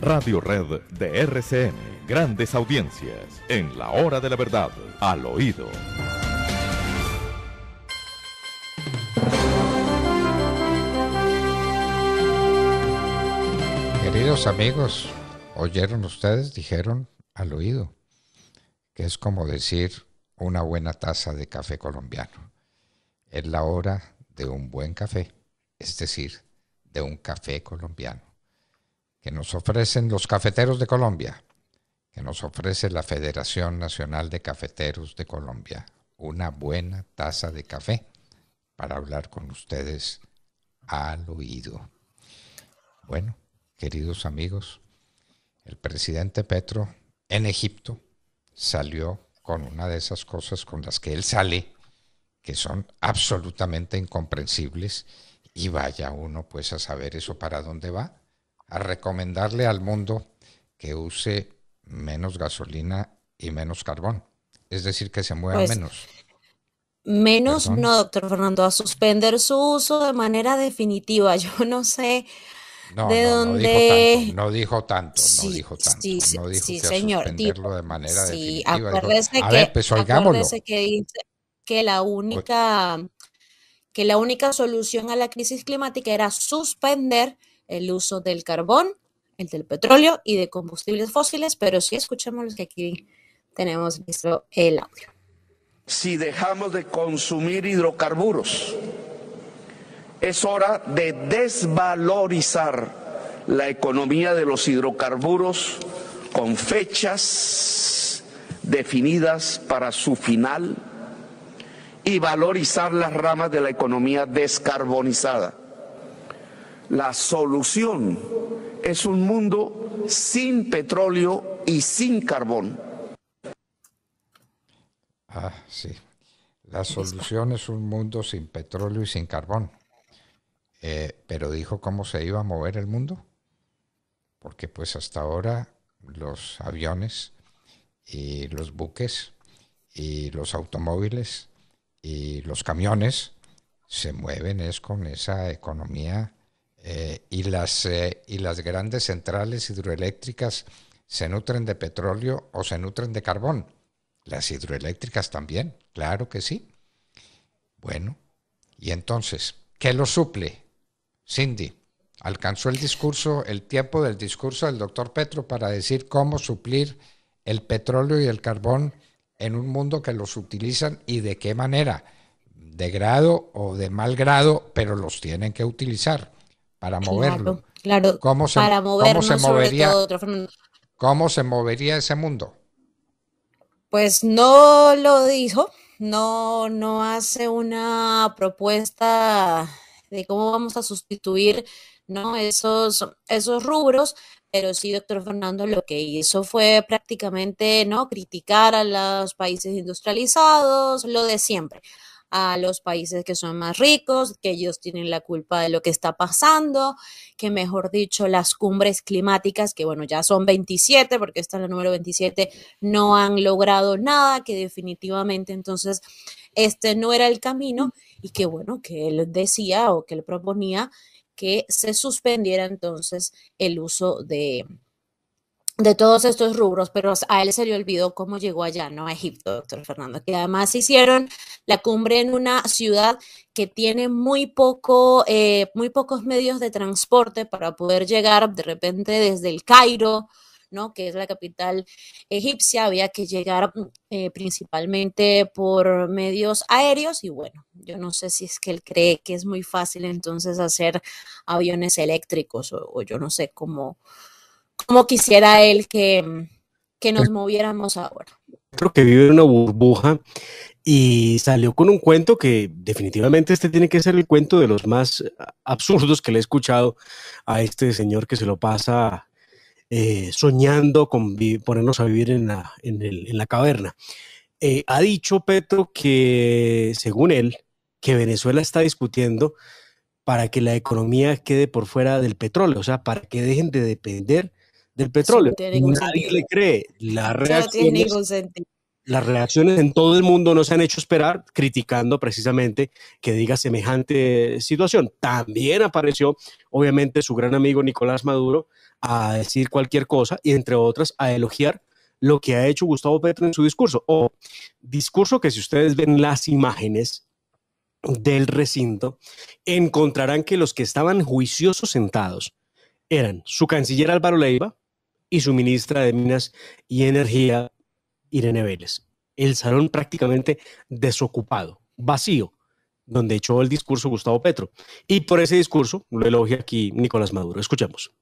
Radio Red de RCN, grandes audiencias, en la hora de la verdad, al oído. Queridos amigos, oyeron ustedes, dijeron al oído, que es como decir una buena taza de café colombiano. Es la hora de un buen café, es decir, de un café colombiano que nos ofrecen los cafeteros de Colombia, que nos ofrece la Federación Nacional de Cafeteros de Colombia. Una buena taza de café para hablar con ustedes al oído. Bueno, queridos amigos, el presidente Petro en Egipto salió con una de esas cosas con las que él sale, que son absolutamente incomprensibles, y vaya uno pues a saber eso para dónde va a recomendarle al mundo que use menos gasolina y menos carbón, es decir, que se mueva pues, menos. Menos, no, doctor Fernando, a suspender su uso de manera definitiva. Yo no sé de dónde. No dijo tanto, no dijo tanto. Sí, no dijo tanto, sí, señor. Suspenderlo de manera sí, definitiva. Pues, acuérdese que, a ver, que dice la única pues que la única solución a la crisis climática era suspender el uso del carbón, el del petróleo y de combustibles fósiles, pero si escuchemos los que aquí tenemos visto el audio. Si dejamos de consumir hidrocarburos, es hora de desvalorizar la economía de los hidrocarburos con fechas definidas para su final y valorizar las ramas de la economía descarbonizada la solución es un mundo sin petróleo y sin carbón. Ah, sí. La solución es un mundo sin petróleo y sin carbón. Eh, pero dijo cómo se iba a mover el mundo, porque pues hasta ahora los aviones y los buques y los automóviles y los camiones se mueven es con esa economía eh, y, las, eh, y las grandes centrales hidroeléctricas se nutren de petróleo o se nutren de carbón. Las hidroeléctricas también, claro que sí. Bueno, y entonces, ¿qué lo suple? Cindy, alcanzó el discurso, el tiempo del discurso del doctor Petro para decir cómo suplir el petróleo y el carbón en un mundo que los utilizan y de qué manera, de grado o de mal grado, pero los tienen que utilizar para moverlo. Claro, ¿Cómo se, movería, ¿Cómo se movería ese mundo? Pues no lo dijo, no, no hace una propuesta de cómo vamos a sustituir ¿no? esos, esos rubros, pero sí, doctor Fernando, lo que hizo fue prácticamente ¿no? criticar a los países industrializados, lo de siempre a los países que son más ricos, que ellos tienen la culpa de lo que está pasando, que mejor dicho, las cumbres climáticas, que bueno, ya son 27, porque esta es la número 27, no han logrado nada, que definitivamente entonces este no era el camino y que bueno, que él decía o que él proponía que se suspendiera entonces el uso de de todos estos rubros, pero a él se le olvidó cómo llegó allá, ¿no? A Egipto, doctor Fernando, que además hicieron la cumbre en una ciudad que tiene muy, poco, eh, muy pocos medios de transporte para poder llegar de repente desde el Cairo, ¿no? Que es la capital egipcia, había que llegar mm, eh, principalmente por medios aéreos y bueno, yo no sé si es que él cree que es muy fácil entonces hacer aviones eléctricos o yo no sé cómo cómo quisiera él que, nos eh. moviéramos ahora. Creo que vive en una burbuja y salió con un cuento que definitivamente este tiene que ser el cuento de los más absurdos que le he escuchado a este señor que se lo pasa eh, soñando con ponernos a vivir en la, en el, en la caverna. Eh, ha dicho Petro que, según él, que Venezuela está discutiendo para que la economía quede por fuera del petróleo, o sea, para que dejen de depender del petróleo. Nadie le cree. Las reacciones, las reacciones en todo el mundo no se han hecho esperar, criticando precisamente que diga semejante situación. También apareció, obviamente, su gran amigo Nicolás Maduro a decir cualquier cosa y, entre otras, a elogiar lo que ha hecho Gustavo Petro en su discurso. O discurso que si ustedes ven las imágenes del recinto, encontrarán que los que estaban juiciosos sentados eran su canciller Álvaro Leiva, y su ministra de Minas y Energía, Irene Vélez. El salón prácticamente desocupado, vacío, donde echó el discurso Gustavo Petro. Y por ese discurso lo elogia aquí Nicolás Maduro. Escuchemos.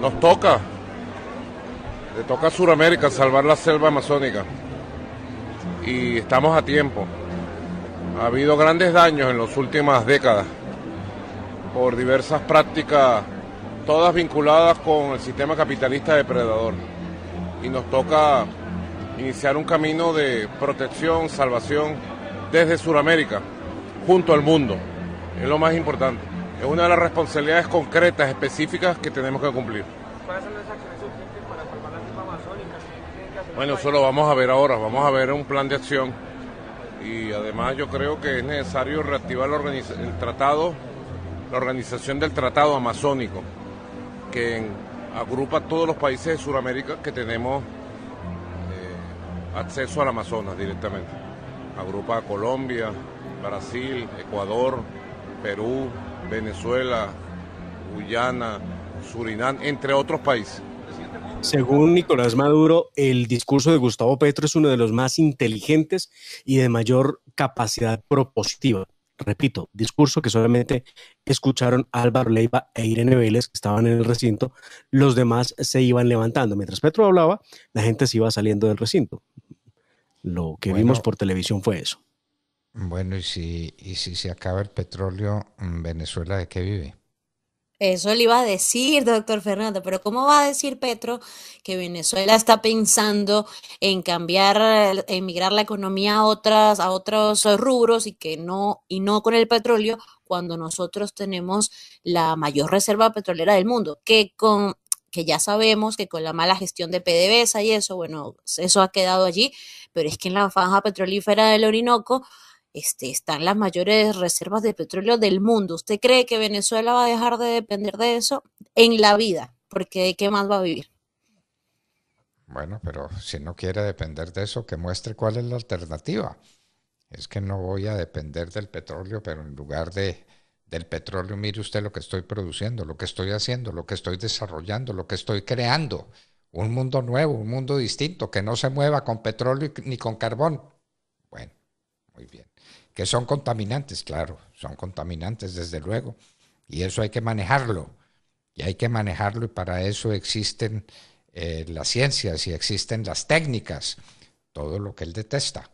Nos toca, le toca a Sudamérica salvar la selva amazónica. Y estamos a tiempo. Ha habido grandes daños en las últimas décadas por diversas prácticas todas vinculadas con el sistema capitalista depredador. Y nos toca iniciar un camino de protección, salvación desde Sudamérica, junto al mundo. Es lo más importante. Es una de las responsabilidades concretas, específicas que tenemos que cumplir. ¿Cuáles son las acciones para la amazónica? bueno, eso lo vamos a ver ahora, vamos a ver un plan de acción. Y además yo creo que es necesario reactivar el tratado, la organización del tratado amazónico, que agrupa todos los países de Sudamérica que tenemos eh, acceso al Amazonas directamente. Agrupa a Colombia, Brasil, Ecuador, Perú, Venezuela, Guyana, Surinam, entre otros países. Según Nicolás Maduro, el discurso de Gustavo Petro es uno de los más inteligentes y de mayor capacidad propositiva repito, discurso que solamente escucharon Álvaro Leiva e Irene Vélez, que estaban en el recinto, los demás se iban levantando. Mientras Petro hablaba, la gente se iba saliendo del recinto. Lo que vimos por televisión fue eso. Bueno, y si, y si se acaba el petróleo, mm, ¿Venezuela de qué vive? Eso le iba a decir, doctor Fernando, pero ¿cómo va a decir Petro que Venezuela está pensando en cambiar, en migrar la economía a, otras, a otros rubros y que no, y no con el petróleo cuando nosotros tenemos la mayor reserva petrolera del mundo? Que con que ya sabemos que con la mala gestión de PDVSA y eso, bueno, eso ha quedado allí, pero es que en la faja petrolífera del Orinoco este, están las mayores reservas de petróleo del mundo. ¿Usted cree que Venezuela va a dejar de depender de eso en la vida? Porque qué más va a vivir? Bueno, pero si no quiere depender de eso, que muestre cuál es la alternativa. Es que no voy a depender del petróleo, pero en lugar de, del petróleo, mire usted lo que estoy produciendo, lo que estoy haciendo, lo que estoy desarrollando, lo que estoy creando. Un mundo nuevo, un mundo distinto, que no se mueva con petróleo ni con carbón. Bueno, muy bien que son contaminantes, claro, son contaminantes desde luego, y eso hay que manejarlo, y hay que manejarlo, y para eso existen eh, las ciencias y existen las técnicas, todo lo que él detesta,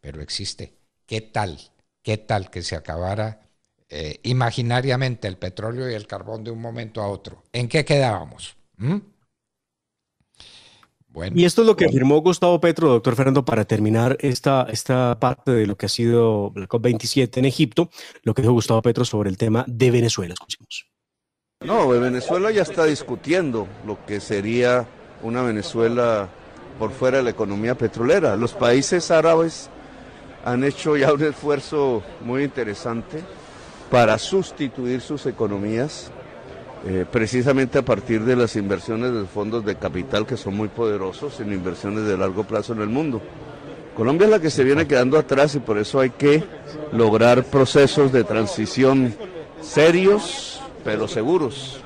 pero existe. ¿Qué tal? ¿Qué tal que se acabara eh, imaginariamente el petróleo y el carbón de un momento a otro? ¿En qué quedábamos? ¿Mm? y esto es lo que afirmó Gustavo Petro, doctor Fernando, para terminar esta, esta parte de lo que ha sido la COP27 en Egipto, lo que dijo Gustavo Petro sobre el tema de Venezuela. Escuchemos. No, Venezuela ya está discutiendo lo que sería una Venezuela por fuera de la economía petrolera. Los países árabes han hecho ya un esfuerzo muy interesante para sustituir sus economías eh, precisamente a partir de las inversiones de fondos de capital que son muy poderosos en inversiones de largo plazo en el mundo. Colombia es la que se viene quedando atrás y por eso hay que lograr procesos de transición serios pero seguros.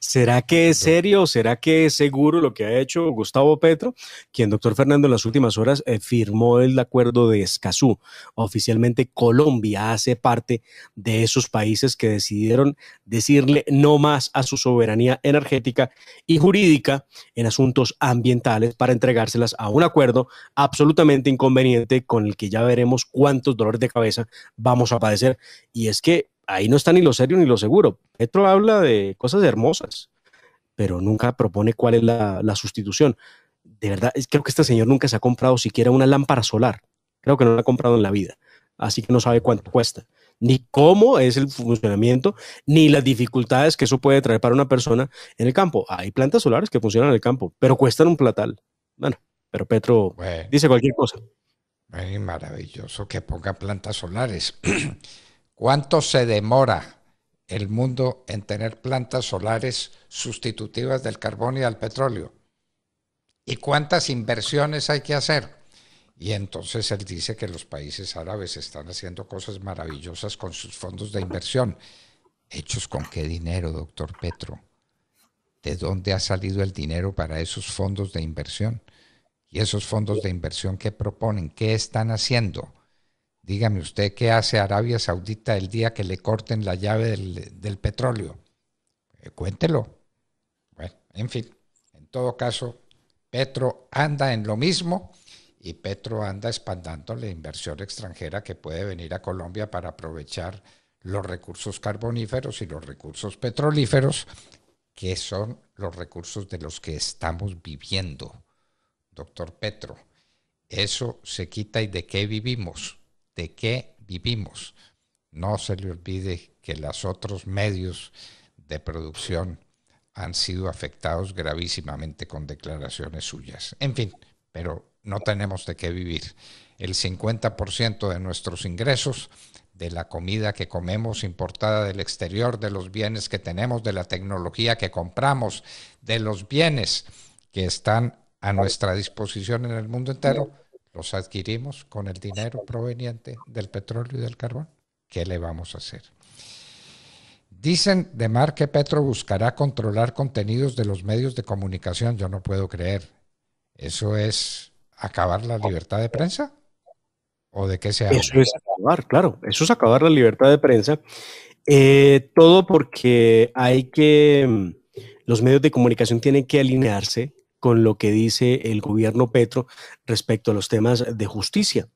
¿Será que es serio? ¿Será que es seguro lo que ha hecho Gustavo Petro, quien doctor Fernando en las últimas horas eh, firmó el acuerdo de Escazú? Oficialmente Colombia hace parte de esos países que decidieron decirle no más a su soberanía energética y jurídica en asuntos ambientales para entregárselas a un acuerdo absolutamente inconveniente con el que ya veremos cuántos dolores de cabeza vamos a padecer. Y es que ahí no está ni lo serio ni lo seguro. Petro habla de cosas hermosas, pero nunca propone cuál es la, sustitución. De verdad, creo que este señor nunca se ha comprado siquiera una lámpara solar. Creo que no la ha comprado en la vida. Así que no sabe cuánto cuesta, ni cómo es el funcionamiento, ni las dificultades que eso puede traer para una persona en el campo. Hay plantas solares que funcionan en el campo, pero cuestan un platal. Bueno, pero Petro dice cualquier cosa. Es maravilloso que ponga plantas solares. ¿Cuánto se demora el mundo en tener plantas solares sustitutivas del carbón y al petróleo? ¿Y cuántas inversiones hay que hacer? Y entonces él dice que los países árabes están haciendo cosas maravillosas con sus fondos de inversión. ¿Hechos con qué dinero, doctor Petro? ¿De dónde ha salido el dinero para esos fondos de inversión? ¿Y esos fondos de inversión qué proponen? ¿Qué están haciendo? Dígame usted qué hace Arabia Saudita el día que le corten la llave del, petróleo. Eh, cuéntelo. Bueno, en fin, en todo caso, Petro anda en lo mismo y Petro anda expandando la inversión extranjera que puede venir a Colombia para aprovechar los recursos carboníferos y los recursos petrolíferos, que son los recursos de los que estamos viviendo. Doctor Petro, eso se quita y de qué vivimos de qué vivimos. No se le olvide que los otros medios de producción han sido afectados gravísimamente con declaraciones suyas. En fin, pero no tenemos de qué vivir. El 50% de nuestros ingresos, de la comida que comemos importada del exterior, de los bienes que tenemos, de la tecnología que compramos, de los bienes que están a nuestra disposición en el mundo entero, los adquirimos con el dinero proveniente del petróleo y del carbón. ¿Qué le vamos a hacer? Dicen de Mar que Petro buscará controlar contenidos de los medios de comunicación. Yo no puedo creer. ¿Eso es acabar la libertad de prensa? ¿O de qué se habla? Eso es acabar, claro. Eso es acabar la libertad de prensa. Eh, todo porque hay que. Mm, los medios de comunicación tienen que alinearse con lo que dice el gobierno Petro respecto a los temas de justicia.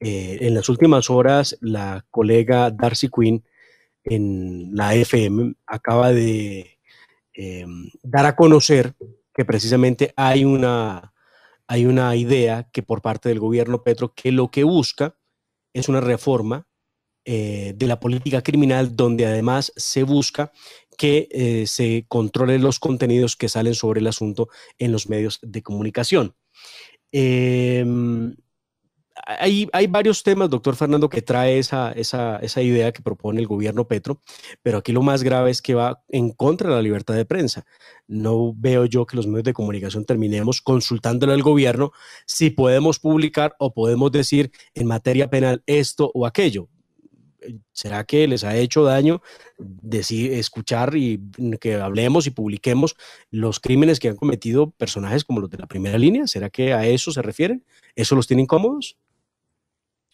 Eh, en las últimas horas, la colega Darcy Quinn en la FM acaba de em, dar a conocer que precisamente hay una, hay una idea que por parte del gobierno Petro que lo que busca es una reforma eh, de la política criminal donde además se busca que eh, se controlen los contenidos que salen sobre el asunto en los medios de comunicación. Em, hay, varios temas, doctor Fernando, que trae esa, esa, idea que propone el gobierno Petro, pero aquí lo más grave es que va en contra de la libertad de prensa. No veo yo que los medios de comunicación terminemos consultándole al gobierno si podemos publicar o podemos decir en materia penal esto o aquello. ¿será que les ha hecho daño decir, escuchar y que hablemos y publiquemos los crímenes que han cometido personajes como los de la primera línea? ¿Será que a eso se refieren? ¿Eso los tiene incómodos?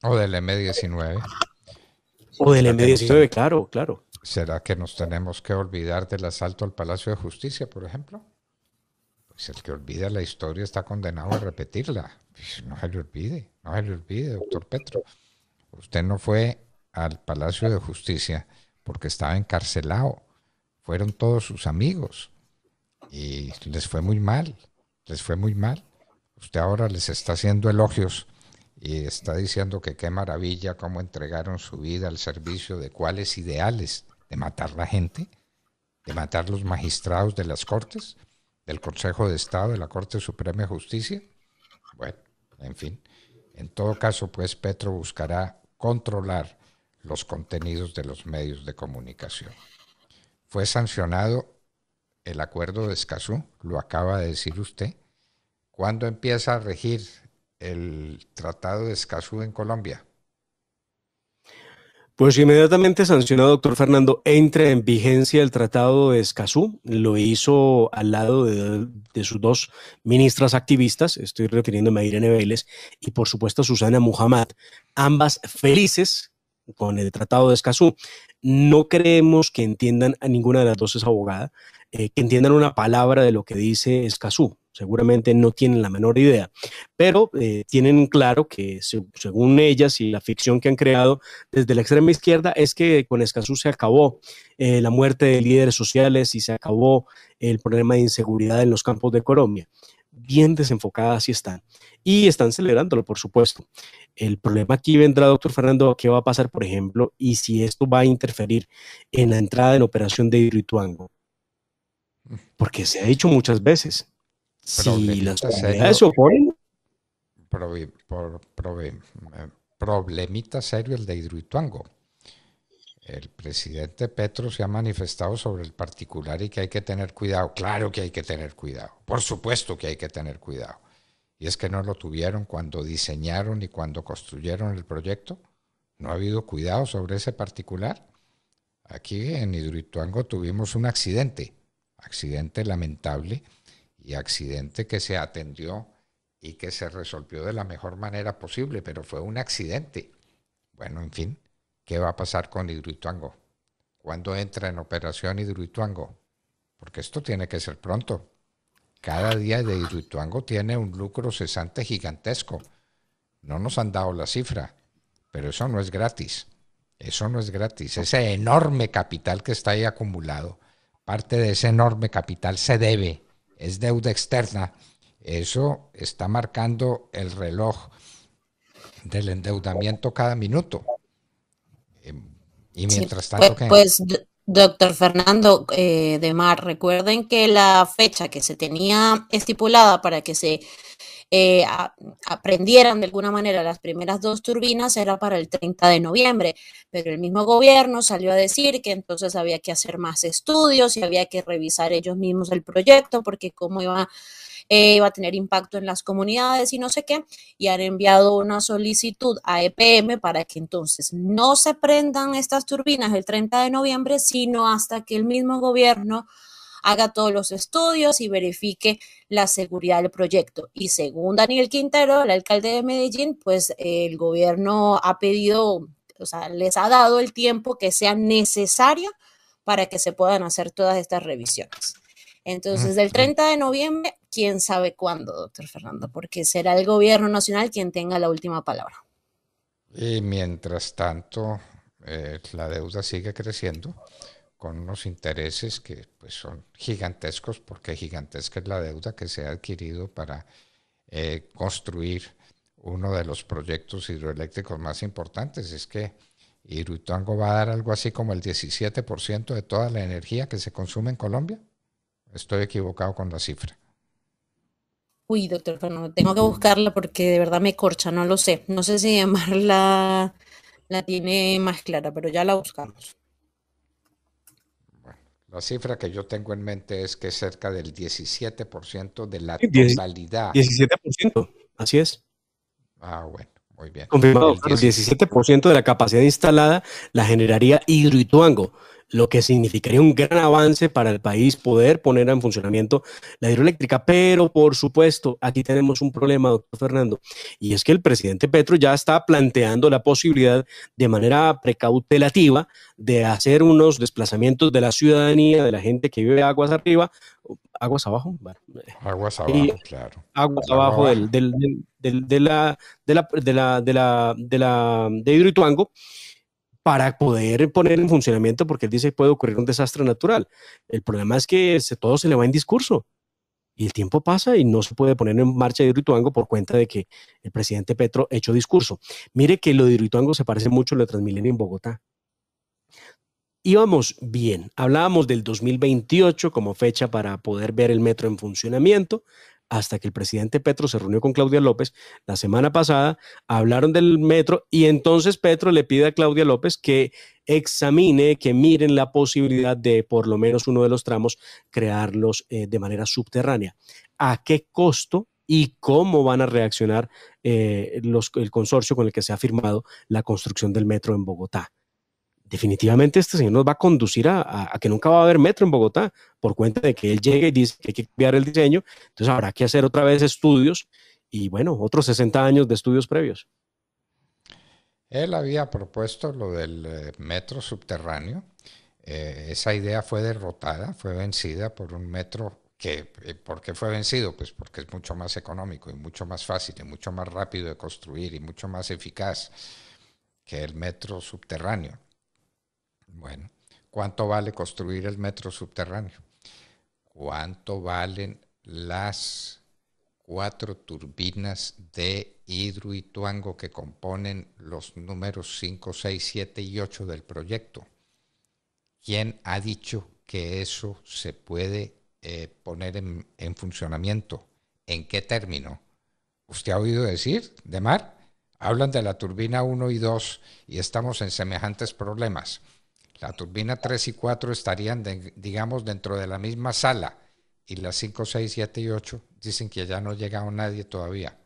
O del M19. O del M19, claro, claro. ¿Será que nos tenemos que olvidar del asalto al Palacio de Justicia, por ejemplo? Pues el que olvida la historia está condenado a repetirla. Pues no se le olvide, no se le olvide, doctor Petro. Usted no fue al Palacio de Justicia porque estaba encarcelado. Fueron todos sus amigos y les fue muy mal, les fue muy mal. Usted ahora les está haciendo elogios y está diciendo que qué maravilla cómo entregaron su vida al servicio de cuáles ideales, de matar la gente, de matar los magistrados de las Cortes, del Consejo de Estado, de la Corte Suprema de Justicia. Bueno, en fin, en todo caso, pues Petro buscará controlar los contenidos de los medios de comunicación. Fue sancionado el acuerdo de Escazú, lo acaba de decir usted. ¿Cuándo empieza a regir el tratado de Escazú en Colombia? Pues inmediatamente sancionado, doctor Fernando, entra en vigencia el Tratado de Escazú. Lo hizo al lado de, de sus dos ministras activistas, estoy refiriéndome a Irene Vélez y por supuesto a Susana Muhammad, ambas felices con el Tratado de Escazú. No creemos que entiendan a ninguna de las dos es abogada, eh, que entiendan una palabra de lo que dice Escazú. Seguramente no tienen la menor idea, pero eh, tienen claro que según ellas y la ficción que han creado desde la extrema izquierda es que con Escazú se acabó eh, la muerte de líderes sociales y se acabó el problema de inseguridad en los campos de Colombia bien desenfocadas y están. Y están celebrándolo, por supuesto. El problema aquí vendrá, doctor Fernando, qué va a pasar, por ejemplo, y si esto va a interferir en la entrada en operación de Hidroituango. Porque se ha dicho muchas veces. si las se eh, problemita serio el de Hidroituango el presidente Petro se ha manifestado sobre el particular y que hay que tener cuidado. Claro que hay que tener cuidado. Por supuesto que hay que tener cuidado. Y es que no lo tuvieron cuando diseñaron y cuando construyeron el proyecto. No ha habido cuidado sobre ese particular. Aquí en Hidroituango tuvimos un accidente, accidente lamentable y accidente que se atendió y que se resolvió de la mejor manera posible, pero fue un accidente. Bueno, en fin ¿Qué va a pasar con Hidroituango? ¿Cuándo entra en operación Hidroituango? Porque esto tiene que ser pronto. Cada día de Hidroituango tiene un lucro cesante gigantesco. No nos han dado la cifra, pero eso no es gratis. Eso no es gratis. Ese enorme capital que está ahí acumulado, parte de ese enorme capital se debe, es deuda externa. Eso está marcando el reloj del endeudamiento cada minuto. Y mientras pues, tanto, Pues, doctor Fernando eh, de Mar, recuerden que la fecha que se tenía estipulada para que se eh, aprendieran de alguna manera las primeras dos turbinas era para el 30 de noviembre, pero el mismo gobierno salió a decir que entonces había que hacer más estudios y había que revisar ellos mismos el proyecto porque cómo iba iba eh, va a tener impacto en las comunidades y no sé qué, y han enviado una solicitud a EPM para que entonces no se prendan estas turbinas el 30 de noviembre, sino hasta que el mismo gobierno haga todos los estudios y verifique la seguridad del proyecto. Y según Daniel Quintero, el alcalde de Medellín, pues eh, el gobierno ha pedido, o sea, les ha dado el tiempo que sea necesario para que se puedan hacer todas estas revisiones. Entonces, del 30 de noviembre quién sabe cuándo, doctor Fernando, porque será el gobierno nacional quien tenga la última palabra. Y mientras tanto, eh, la deuda sigue creciendo con unos intereses que pues, son gigantescos, porque gigantesca es la deuda que se ha adquirido para eh, construir uno de los proyectos hidroeléctricos más importantes. Es que Hidroituango va a dar algo así como el 17% de toda la energía que se consume en Colombia. Estoy equivocado con la cifra. Uy, doctor tengo que buscarla porque de verdad me corcha, no lo sé. No sé si llamarla la tiene más clara, pero ya la buscamos. la cifra que yo tengo en mente es que cerca del 17% de la totalidad. 17%, así es. Ah, bueno, muy bien. Confirmado, el 17% de la capacidad instalada la generaría Hidroituango lo que significaría un gran avance para el país poder poner en funcionamiento la hidroeléctrica. Pero, por supuesto, aquí tenemos un problema, doctor Fernando, y es que el presidente Petro ya está planteando la posibilidad de manera precautelativa de hacer unos desplazamientos de la ciudadanía, de la gente que vive aguas arriba, aguas abajo. Aguas abajo, claro. Aguas abajo, Del, del, de la de la de la de Hidroituango para poder poner en funcionamiento, porque él dice que puede ocurrir un desastre natural. El problema es que todo se le va en discurso y el tiempo pasa y no se puede poner en marcha Hidroituango por cuenta de que el presidente Petro echó discurso. Mire que lo de Hidroituango se parece mucho a lo de Transmilenio en Bogotá. Íbamos bien, hablábamos del 2028 como fecha para poder ver el metro en funcionamiento, hasta que el presidente Petro se reunió con Claudia López la semana pasada, hablaron del metro y entonces Petro le pide a Claudia López que examine, que miren la posibilidad de por lo menos uno de los tramos crearlos eh, de manera subterránea. ¿A qué costo? y cómo van a reaccionar eh, el consorcio con el que se ha firmado la construcción del metro en Bogotá definitivamente este señor nos va a conducir a, que nunca va a haber metro en Bogotá, por cuenta de que él llegue y dice que hay que cambiar el diseño, entonces habrá que hacer otra vez estudios y bueno, otros 60 años de estudios previos. Él había propuesto lo del eh, metro subterráneo, eh, esa idea fue derrotada, fue vencida por un metro que, eh, ¿por qué fue vencido? Pues porque es mucho más económico y mucho más fácil y mucho más rápido de construir y mucho más eficaz que el metro subterráneo. Bueno, ¿cuánto vale construir el metro subterráneo? ¿Cuánto valen las cuatro turbinas de hidro y tuango que componen los números 5, 6, 7 y 8 del proyecto? ¿Quién ha dicho que eso se puede eh, poner en, funcionamiento? ¿En qué término? ¿Usted ha oído decir de mar? Hablan de la turbina 1 y 2 y estamos en semejantes problemas. La turbina 3 y 4 estarían, digamos, dentro de la misma sala y las 5, 6, 7 y 8 dicen que ya no ha llegado nadie todavía.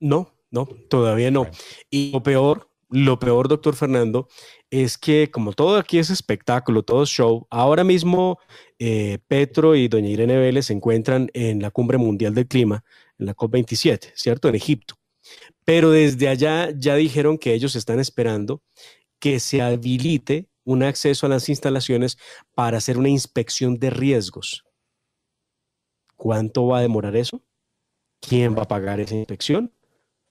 No, no, todavía no. Y lo peor, lo peor, doctor Fernando, es que como todo aquí es espectáculo, todo show, ahora mismo eh, Petro y doña Irene Vélez se encuentran en la Cumbre Mundial del Clima, en la COP27, ¿cierto? En Egipto. Pero desde allá ya dijeron que ellos están esperando que se habilite un acceso a las instalaciones para hacer una inspección de riesgos. ¿Cuánto va a demorar eso? ¿Quién va a pagar esa inspección?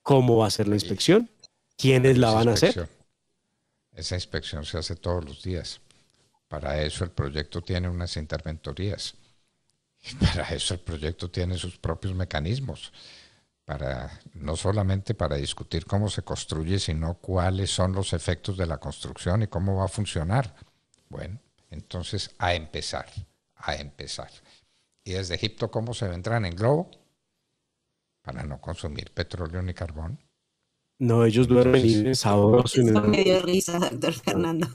¿Cómo va a ser la inspección? ¿Quiénes la van a hacer? Esa inspección se hace todos los días. Para eso el proyecto tiene unas interventorías. Para eso el proyecto tiene sus propios mecanismos para no solamente para discutir cómo se construye, sino cuáles son los efectos de la construcción y cómo va a funcionar. Bueno, entonces a empezar, a empezar. ¿Y desde Egipto cómo se vendrán en globo? Para no consumir petróleo ni carbón. No, ellos duermen sabroso. Eso me dio risa, doctor Fernando.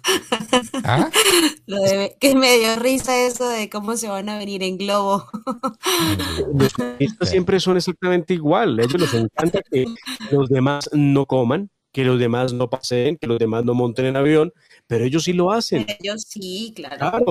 ¿Ah? Lo que me dio risa eso de cómo se van a venir en globo. Los comunistas siempre son exactamente igual. A ellos les encanta que los demás no coman, que los demás no paseen, que los demás no monten en avión, pero ellos sí lo hacen. ellos sí, claro.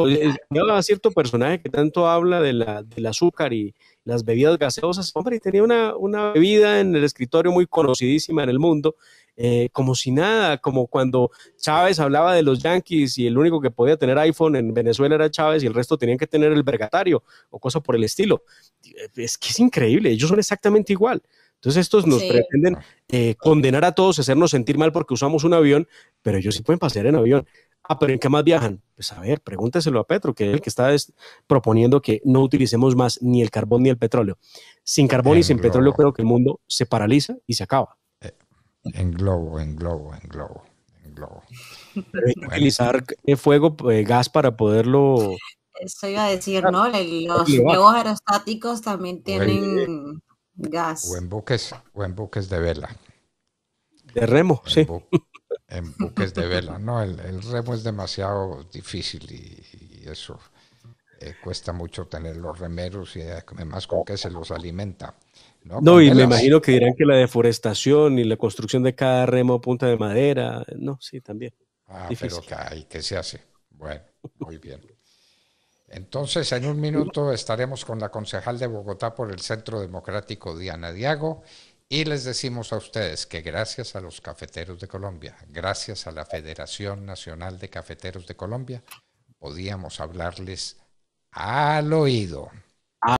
Claro, cierto personaje que tanto habla de la, del azúcar y, las bebidas gaseosas. Hombre, y tenía una, bebida en el escritorio muy conocidísima en el mundo, eh, como si nada, como cuando Chávez hablaba de los Yankees y el único que podía tener iPhone en Venezuela era Chávez y el resto tenían que tener el vergatario o cosa por el estilo. Eh, es que es increíble, ellos son exactamente igual. Entonces estos nos pretenden eh, condenar a todos, hacernos sentir mal porque usamos un avión, pero ellos sí pueden pasear en avión. Ah, pero ¿en qué más viajan? Pues a ver, pregúnteselo a Petro, que es el que está proponiendo que no utilicemos más ni el carbón ni el petróleo. Sin carbón y sin petróleo creo que el mundo se paraliza y se acaba. Eh, en globo, en globo, en globo, en globo. utilizar eh, fuego, eh, gas para poderlo... Eso iba a decir, ¿no? Los globos aerostáticos también tienen gas. O en buques, o en buques de vela. De remo, sí. en buques de vela. No, el, remo es demasiado difícil y, eso eh, cuesta mucho tener los remeros y además con qué se los alimenta. No, no y me imagino que dirán que la deforestación y la construcción de cada remo a punta de madera, no, sí, también. Ah, pero que hay, que se hace. Bueno, muy bien. Entonces, en un minuto estaremos con la concejal de Bogotá por el Centro Democrático, Diana Diago, y les decimos a ustedes que gracias a los cafeteros de Colombia, gracias a la Federación Nacional de Cafeteros de Colombia, podíamos hablarles al oído.